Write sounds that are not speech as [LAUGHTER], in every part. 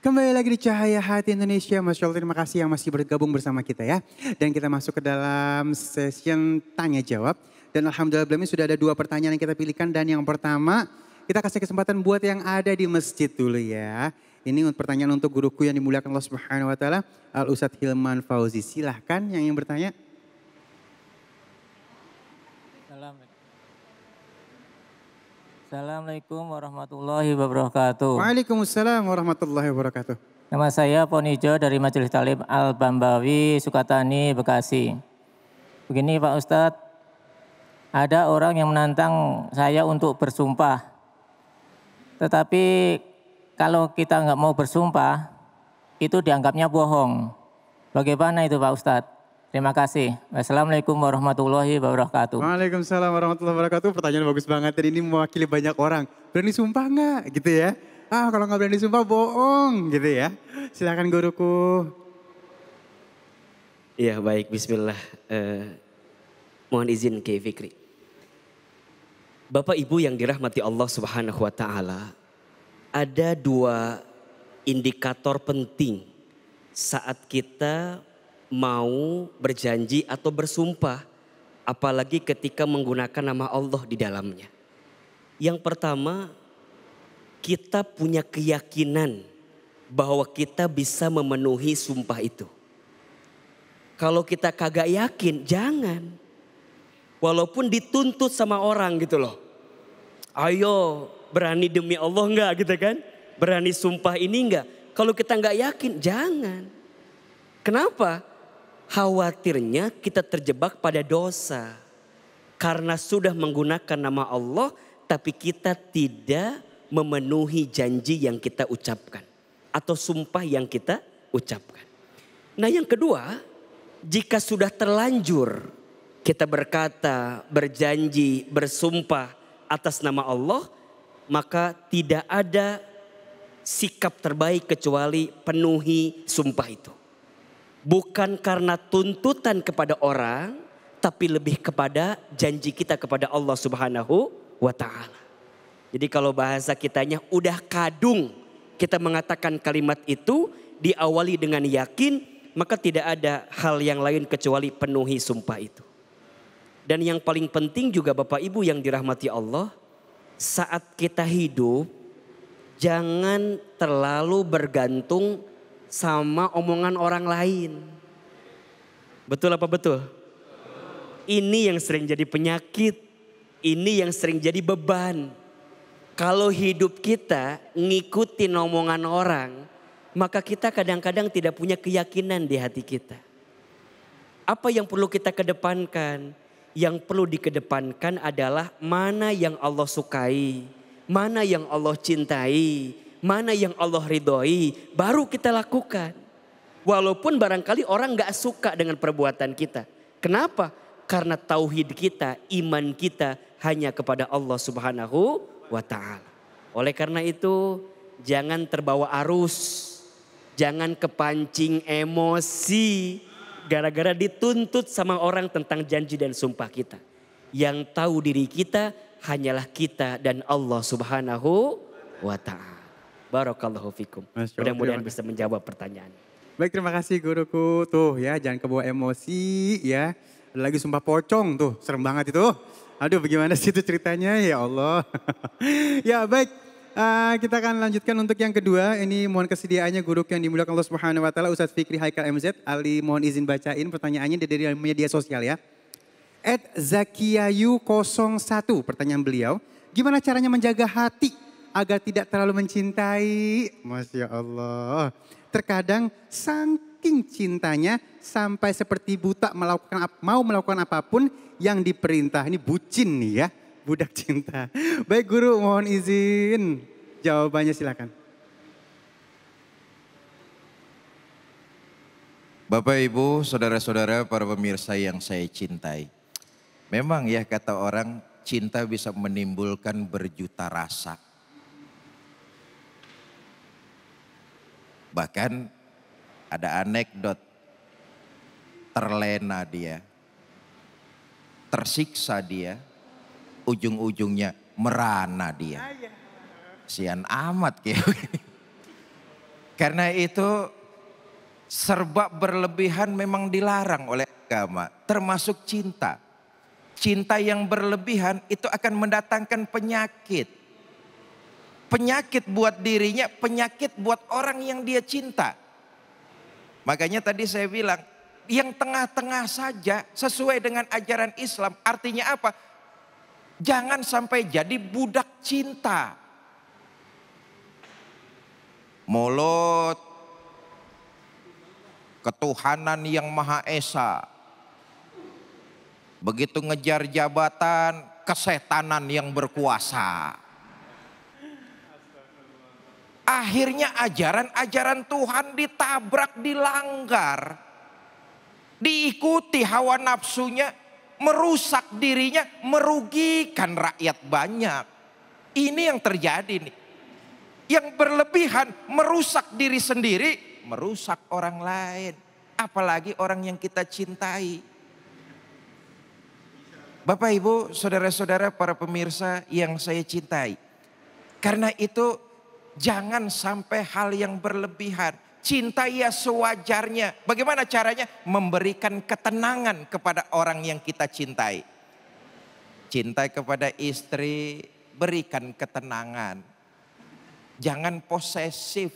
Kembali lagi di Cahaya Hati Indonesia. Mas Yol, terima kasih yang masih bergabung bersama kita ya. Dan kita masuk ke dalam session tanya jawab. Dan Alhamdulillah belum sudah ada dua pertanyaan yang kita pilihkan. Dan yang pertama, kita kasih kesempatan buat yang ada di masjid dulu ya. Ini pertanyaan untuk guruku yang dimuliakan Allah Subhanahu wa taala, Al Ustadz Hilman Fauzi. Silahkan yang ingin bertanya. Assalamualaikum warahmatullahi wabarakatuh. Waalaikumsalam warahmatullahi wabarakatuh. Nama saya Ponijo dari Majelis Talib Al-Bambawi, Sukatani, Bekasi. Begini Pak Ustadz, ada orang yang menantang saya untuk bersumpah. Tetapi kalau kita nggak mau bersumpah, itu dianggapnya bohong. Bagaimana itu Pak Ustadz? Terima kasih. Wassalamualaikum warahmatullahi wabarakatuh. Waalaikumsalam warahmatullahi wabarakatuh. Pertanyaan bagus banget dan ini mewakili banyak orang. Berani sumpah nggak gitu ya? Ah kalau nggak berani sumpah bohong gitu ya. Silakan guruku. Iya baik Bismillah. Uh, mohon izin ke Fikri. Bapak Ibu yang dirahmati Allah Subhanahu Wa Taala, ada dua indikator penting saat kita mau berjanji atau bersumpah, apalagi ketika menggunakan nama Allah di dalamnya. Yang pertama, kita punya keyakinan bahwa kita bisa memenuhi sumpah itu. Kalau kita kagak yakin, jangan. Walaupun dituntut sama orang gitu loh. Ayo berani demi Allah enggak gitu kan? Berani sumpah ini enggak? Kalau kita enggak yakin, jangan. Kenapa? khawatirnya kita terjebak pada dosa. Karena sudah menggunakan nama Allah tapi kita tidak memenuhi janji yang kita ucapkan. Atau sumpah yang kita ucapkan. Nah yang kedua, jika sudah terlanjur kita berkata, berjanji, bersumpah atas nama Allah, maka tidak ada sikap terbaik kecuali penuhi sumpah itu bukan karena tuntutan kepada orang, tapi lebih kepada janji kita kepada Allah Subhanahu wa taala. Jadi kalau bahasa kitanya udah kadung kita mengatakan kalimat itu diawali dengan yakin, maka tidak ada hal yang lain kecuali penuhi sumpah itu. Dan yang paling penting juga Bapak Ibu yang dirahmati Allah, saat kita hidup jangan terlalu bergantung sama omongan orang lain. Betul apa betul? Ini yang sering jadi penyakit, ini yang sering jadi beban. Kalau hidup kita ngikutin omongan orang, maka kita kadang-kadang tidak punya keyakinan di hati kita. Apa yang perlu kita kedepankan? Yang perlu dikedepankan adalah mana yang Allah sukai, mana yang Allah cintai, mana yang Allah ridhoi, baru kita lakukan. Walaupun barangkali orang gak suka dengan perbuatan kita. Kenapa? Karena tauhid kita, iman kita hanya kepada Allah subhanahu wa ta'ala. Oleh karena itu jangan terbawa arus. Jangan kepancing emosi. Gara-gara dituntut sama orang tentang janji dan sumpah kita. Yang tahu diri kita hanyalah kita dan Allah subhanahu wa ta'ala. Barakallahu fikum. Mudah-mudahan bisa menjawab pertanyaan. Baik, terima kasih guruku. Tuh ya, jangan kebawa emosi ya. Ada lagi sumpah pocong tuh, serem banget itu. Aduh, bagaimana sih itu ceritanya? Ya Allah. [LAUGHS] ya, baik. Uh, kita akan lanjutkan untuk yang kedua. Ini mohon kesediaannya guru yang dimuliakan Allah Subhanahu wa taala Ustaz Fikri Haikal MZ. Ali mohon izin bacain pertanyaannya dari media sosial ya. At Zakiayu 01 pertanyaan beliau, gimana caranya menjaga hati agar tidak terlalu mencintai. Masya Allah. Terkadang saking cintanya sampai seperti buta melakukan mau melakukan apapun yang diperintah. Ini bucin nih ya, budak cinta. [LAUGHS] Baik guru mohon izin. Jawabannya silakan. Bapak Ibu, saudara-saudara, para pemirsa yang saya cintai. Memang ya kata orang cinta bisa menimbulkan berjuta rasa. Bahkan ada anekdot terlena dia, tersiksa dia, ujung-ujungnya merana dia. Sian amat kayak [LAUGHS] Karena itu serba berlebihan memang dilarang oleh agama, termasuk cinta. Cinta yang berlebihan itu akan mendatangkan penyakit penyakit buat dirinya, penyakit buat orang yang dia cinta. Makanya tadi saya bilang, yang tengah-tengah saja sesuai dengan ajaran Islam. Artinya apa? Jangan sampai jadi budak cinta. Mulut ketuhanan yang maha esa. Begitu ngejar jabatan, kesetanan yang berkuasa. Akhirnya ajaran-ajaran Tuhan ditabrak, dilanggar. Diikuti hawa nafsunya, merusak dirinya, merugikan rakyat banyak. Ini yang terjadi nih. Yang berlebihan merusak diri sendiri, merusak orang lain. Apalagi orang yang kita cintai. Bapak, Ibu, Saudara-saudara, para pemirsa yang saya cintai. Karena itu Jangan sampai hal yang berlebihan. cinta ya sewajarnya. Bagaimana caranya? Memberikan ketenangan kepada orang yang kita cintai. Cintai kepada istri, berikan ketenangan. Jangan posesif.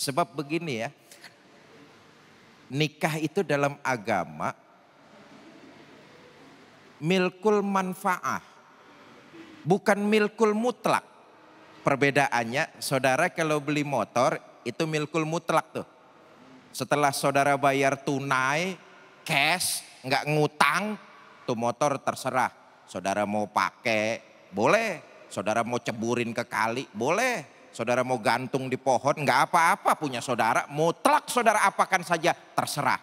Sebab begini ya. Nikah itu dalam agama milkul manfaah. Bukan milkul mutlak. Perbedaannya, saudara kalau beli motor itu milkul mutlak tuh. Setelah saudara bayar tunai, cash, nggak ngutang, tuh motor terserah. Saudara mau pakai, boleh. Saudara mau ceburin ke kali, boleh. Saudara mau gantung di pohon, nggak apa-apa punya saudara. Mutlak saudara apakan saja, terserah.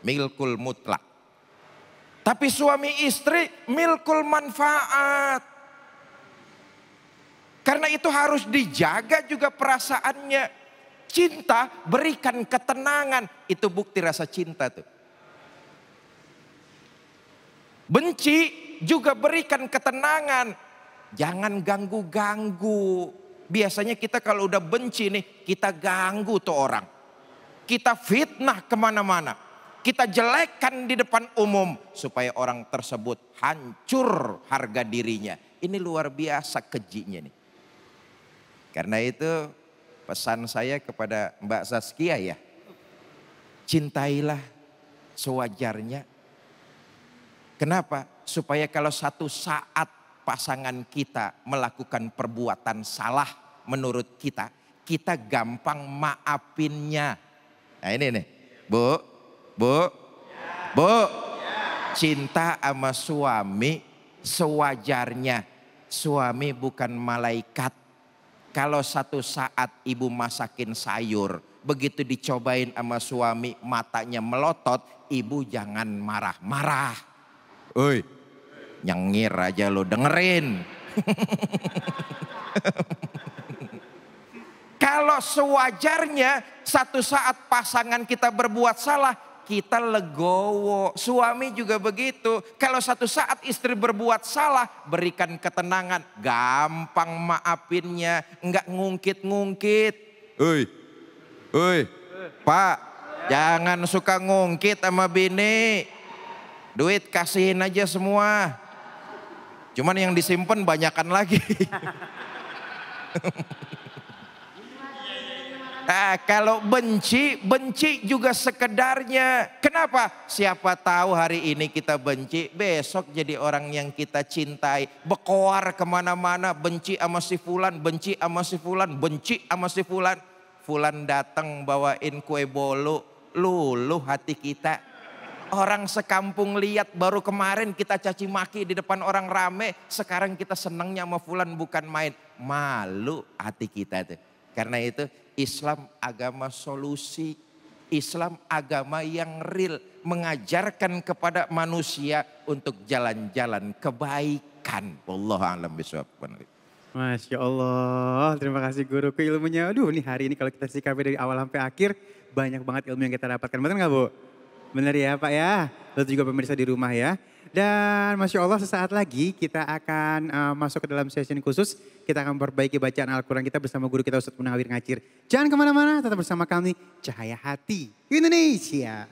Milkul mutlak. Tapi suami istri milkul manfaat. Karena itu harus dijaga juga perasaannya. Cinta berikan ketenangan. Itu bukti rasa cinta tuh. Benci juga berikan ketenangan. Jangan ganggu-ganggu. Biasanya kita kalau udah benci nih, kita ganggu tuh orang. Kita fitnah kemana-mana. Kita jelekkan di depan umum. Supaya orang tersebut hancur harga dirinya. Ini luar biasa kejinya nih. Karena itu pesan saya kepada Mbak Saskia ya. Cintailah sewajarnya. Kenapa? Supaya kalau satu saat pasangan kita melakukan perbuatan salah menurut kita, kita gampang maafinnya. Nah ini nih, Bu, Bu, Bu, cinta sama suami sewajarnya. Suami bukan malaikat kalau satu saat ibu masakin sayur, begitu dicobain sama suami matanya melotot, ibu jangan marah-marah. Oi, nyengir aja lo dengerin. [LAUGHS] Kalau sewajarnya satu saat pasangan kita berbuat salah, kita legowo. Suami juga begitu. Kalau satu saat istri berbuat salah, berikan ketenangan. Gampang maafinnya, enggak ngungkit-ngungkit. Hei, hei, pak, jangan suka ngungkit sama bini. Duit kasihin aja semua. Cuman yang disimpan banyakan lagi. [LAUGHS] Nah, kalau benci, benci juga sekedarnya. Kenapa? Siapa tahu hari ini kita benci, besok jadi orang yang kita cintai. Bekoar kemana-mana, benci sama si Fulan, benci sama si Fulan, benci sama si Fulan. Fulan datang bawain kue bolu, luluh hati kita. Orang sekampung lihat baru kemarin kita caci maki di depan orang rame. Sekarang kita senangnya sama Fulan bukan main. Malu hati kita tuh. Karena itu Islam agama solusi, Islam agama yang real mengajarkan kepada manusia untuk jalan-jalan kebaikan. Allah a'lam bishawab. Masya Allah, terima kasih guruku ilmunya. Aduh, ini hari ini kalau kita sikapi dari awal sampai akhir, banyak banget ilmu yang kita dapatkan. Benar nggak Bu? Benar ya Pak ya? Lalu juga pemirsa di rumah ya. Dan Masya Allah sesaat lagi kita akan uh, masuk ke dalam sesi khusus. Kita akan memperbaiki bacaan Al-Quran kita bersama guru kita Ustadz Munawir Ngacir. Jangan kemana-mana, tetap bersama kami Cahaya Hati Indonesia.